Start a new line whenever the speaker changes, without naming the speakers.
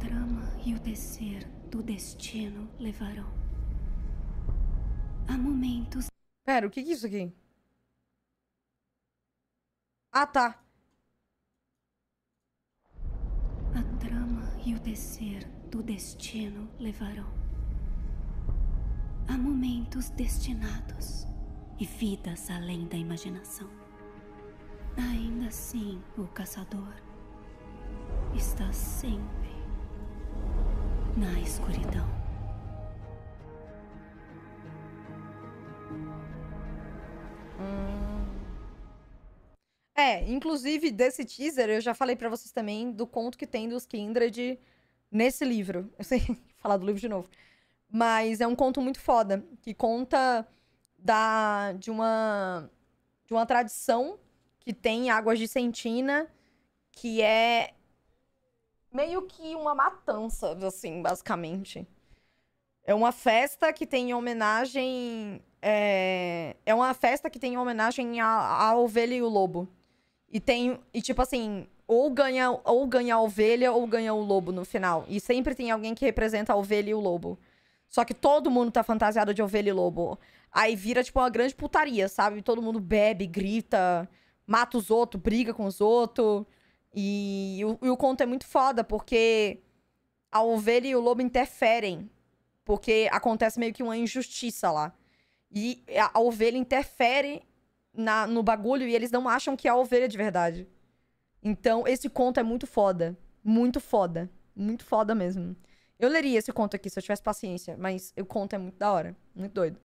drama e o descer
do destino levarão. Há momentos. Pera, o que, é isso aqui? Ah, tá. A trama e o descer do
destino levarão. Há momentos destinados
e vidas além da imaginação.
Ainda assim, o caçador está sempre
na escuridão. É, inclusive desse teaser eu já falei para vocês também do conto que tem dos Kindred nesse livro. Eu sei falar do livro de novo. Mas é um conto muito foda, que conta da de uma de uma tradição que tem águas de sentina, que é meio que uma matança, assim, basicamente. É uma festa que tem homenagem. É, é uma festa que tem homenagem à, ovelha e o lobo. E tem. E tipo assim, ou ganha, ou ganha a ovelha ou ganha o lobo no final. E sempre tem alguém que representa a ovelha e o lobo. Só que todo mundo tá fantasiado de ovelha e lobo. Aí vira, tipo, uma grande putaria, sabe? Todo mundo bebe, grita, mata os outros, briga com os outros. E, o, e o conto é muito foda, porque a ovelha e o lobo interferem. Porque acontece meio que uma injustiça lá. E a, a ovelha interfere na, no bagulho e eles não acham que é a ovelha de verdade. Então, esse conto é muito foda. Muito foda. Muito foda mesmo. Eu leria esse conto aqui se eu tivesse paciência, mas o conto é muito da hora. Muito doido.